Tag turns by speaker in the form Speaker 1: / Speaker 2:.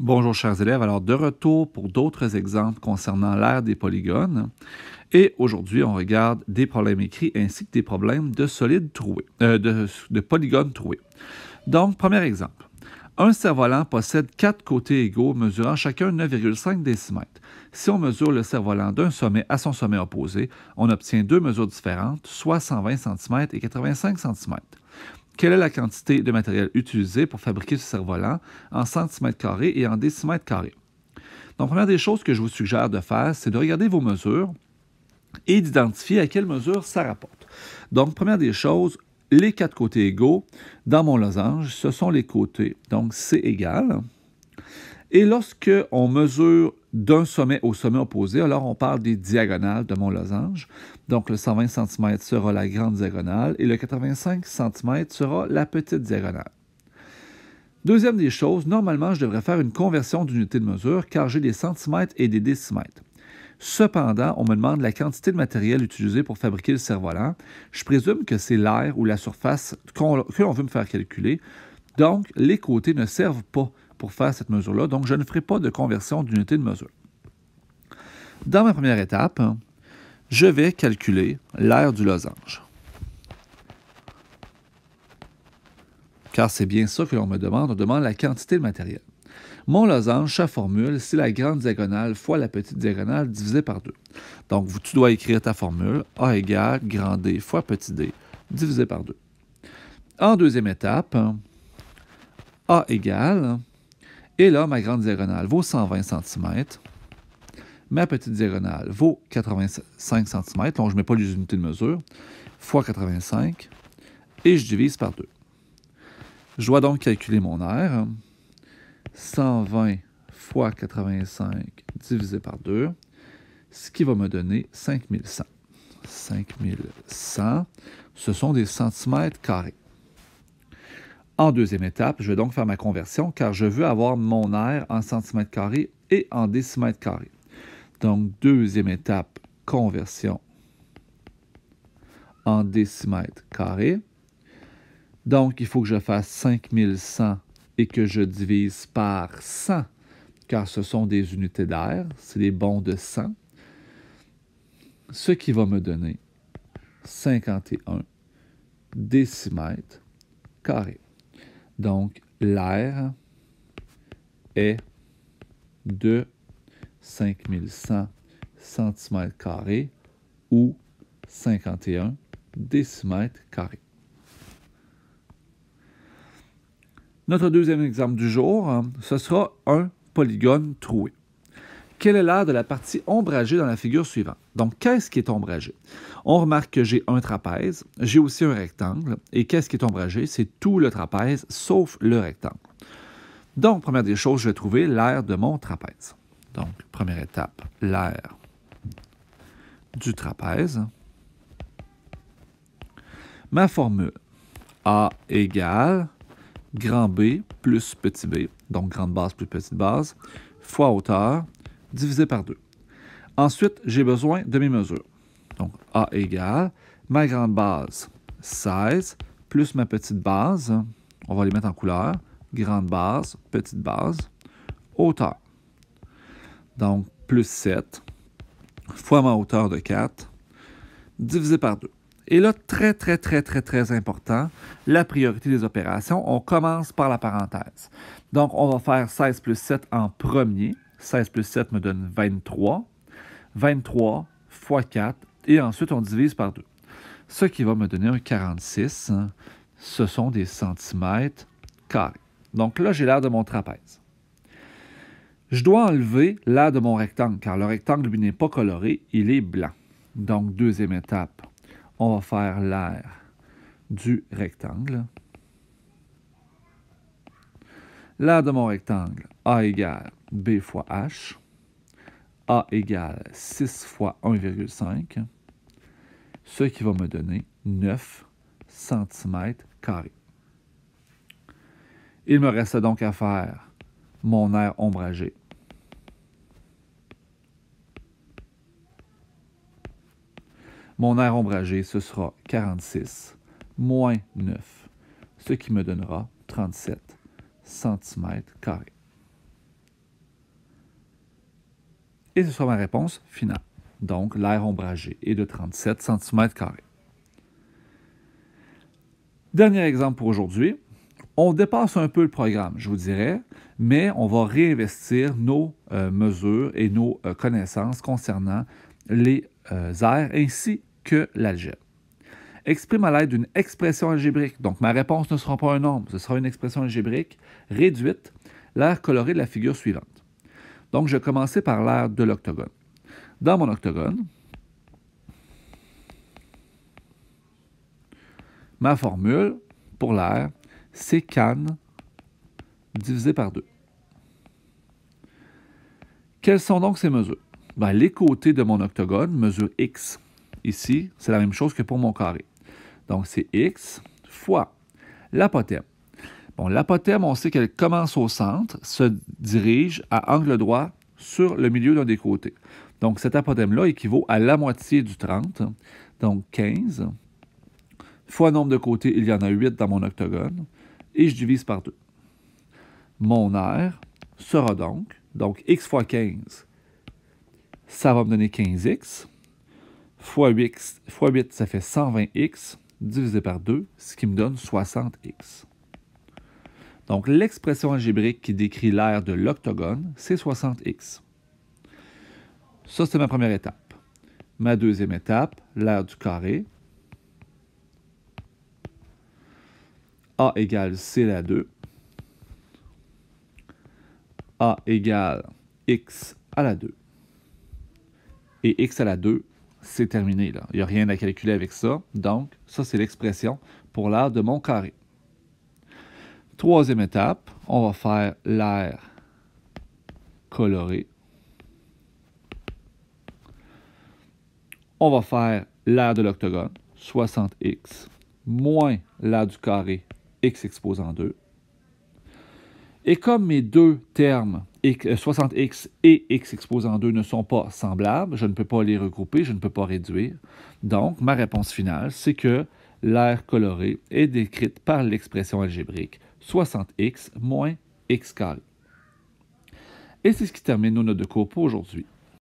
Speaker 1: Bonjour chers élèves, alors de retour pour d'autres exemples concernant l'ère des polygones. Et aujourd'hui, on regarde des problèmes écrits ainsi que des problèmes de solides troués, euh, de, polygones troués. Donc, premier exemple. Un cerf-volant possède quatre côtés égaux mesurant chacun 9,5 décimètres. Si on mesure le cerf-volant d'un sommet à son sommet opposé, on obtient deux mesures différentes, soit 120 cm et 85 cm. Quelle est la quantité de matériel utilisé pour fabriquer ce cerf-volant en centimètres carrés et en décimètres carrés? Donc, première des choses que je vous suggère de faire, c'est de regarder vos mesures et d'identifier à quelle mesure ça rapporte. Donc, première des choses, les quatre côtés égaux dans mon losange, ce sont les côtés. Donc, c'est égal. Et lorsque on mesure d'un sommet au sommet opposé. Alors, on parle des diagonales de mon losange Donc, le 120 cm sera la grande diagonale et le 85 cm sera la petite diagonale. Deuxième des choses, normalement, je devrais faire une conversion d'unité de mesure car j'ai des centimètres et des décimètres. Cependant, on me demande la quantité de matériel utilisé pour fabriquer le cerf-volant. Je présume que c'est l'air ou la surface que l'on veut me faire calculer. Donc, les côtés ne servent pas pour faire cette mesure-là. Donc, je ne ferai pas de conversion d'unité de mesure. Dans ma première étape, je vais calculer l'aire du losange. Car c'est bien ça que l'on me demande, on demande la quantité de matériel. Mon losange, sa formule, c'est la grande diagonale fois la petite diagonale divisée par 2. Donc, tu dois écrire ta formule, A égale grand D fois petit d divisé par 2. En deuxième étape, A égale et là, ma grande diagonale vaut 120 cm. Ma petite diagonale vaut 85 cm. Donc, je ne mets pas les unités de mesure. fois 85. Et je divise par 2. Je dois donc calculer mon R. 120 fois 85 divisé par 2, ce qui va me donner 5100. 5100, ce sont des centimètres carrés. En deuxième étape, je vais donc faire ma conversion car je veux avoir mon air en centimètres carrés et en décimètres carrés. Donc, deuxième étape, conversion en décimètres carrés. Donc, il faut que je fasse 5100 et que je divise par 100 car ce sont des unités d'air, c'est des bons de 100, ce qui va me donner 51 décimètres carrés. Donc, l'air est de 5100 cm ou 51 décimètres carrés. Notre deuxième exemple du jour, hein, ce sera un polygone troué. Quel est l'air de la partie ombragée dans la figure suivante? Donc, qu'est-ce qui est ombragé? On remarque que j'ai un trapèze, j'ai aussi un rectangle, et qu'est-ce qui est ombragé? C'est tout le trapèze sauf le rectangle. Donc, première des choses, je vais trouver l'aire de mon trapèze. Donc, première étape, l'aire du trapèze. Ma formule, A égale grand B plus petit b, donc grande base plus petite base, fois hauteur divisé par 2. Ensuite, j'ai besoin de mes mesures. Donc, A égale ma grande base 16 plus ma petite base, on va les mettre en couleur, grande base, petite base, hauteur. Donc, plus 7 fois ma hauteur de 4 divisé par 2. Et là, très, très, très, très, très important, la priorité des opérations, on commence par la parenthèse. Donc, on va faire 16 plus 7 en premier. 16 plus 7 me donne 23. 23 fois 4, et ensuite on divise par 2. Ce qui va me donner un 46, hein. ce sont des centimètres carrés. Donc là, j'ai l'air de mon trapèze. Je dois enlever l'air de mon rectangle, car le rectangle, n'est pas coloré, il est blanc. Donc, deuxième étape, on va faire l'air du rectangle. L'air de mon rectangle A égale B fois H. A égale 6 fois 1,5, ce qui va me donner 9 cm carrés. Il me reste donc à faire mon air ombragé. Mon air ombragé, ce sera 46 moins 9, ce qui me donnera 37 cm carrés. Et ce sera ma réponse finale. Donc, l'air ombragé est de 37 cm. Dernier exemple pour aujourd'hui. On dépasse un peu le programme, je vous dirais, mais on va réinvestir nos euh, mesures et nos euh, connaissances concernant les aires euh, airs ainsi que l'algèbre. Exprime à l'aide d'une expression algébrique. Donc, ma réponse ne sera pas un nombre, ce sera une expression algébrique réduite, l'air coloré de la figure suivante. Donc, je commençais par l'air de l'octogone. Dans mon octogone, ma formule pour l'air, c'est can divisé par 2. Quelles sont donc ces mesures? Ben, les côtés de mon octogone mesurent x. Ici, c'est la même chose que pour mon carré. Donc, c'est x fois l'apothème. Bon, l'apotème, on sait qu'elle commence au centre, se dirige à angle droit sur le milieu d'un des côtés. Donc, cet apothème-là équivaut à la moitié du 30, donc 15. Fois nombre de côtés, il y en a 8 dans mon octogone, et je divise par 2. Mon R sera donc, donc x fois 15, ça va me donner 15x, fois 8, fois 8 ça fait 120x, divisé par 2, ce qui me donne 60x. Donc l'expression algébrique qui décrit l'aire de l'octogone, c'est 60x. Ça, c'est ma première étape. Ma deuxième étape, l'aire du carré. A égale C la 2. A égale X à la 2. Et X à la 2, c'est terminé. Là. Il n'y a rien à calculer avec ça. Donc, ça, c'est l'expression pour l'aire de mon carré. Troisième étape, on va faire l'air coloré. On va faire l'air de l'octogone, 60x, moins l'air du carré, x exposant 2. Et comme mes deux termes, 60x euh, et x exposant 2, ne sont pas semblables, je ne peux pas les regrouper, je ne peux pas réduire. Donc, ma réponse finale, c'est que l'air coloré est décrite par l'expression algébrique 60x moins x carré. Et c'est ce qui termine nos notes de cours pour aujourd'hui.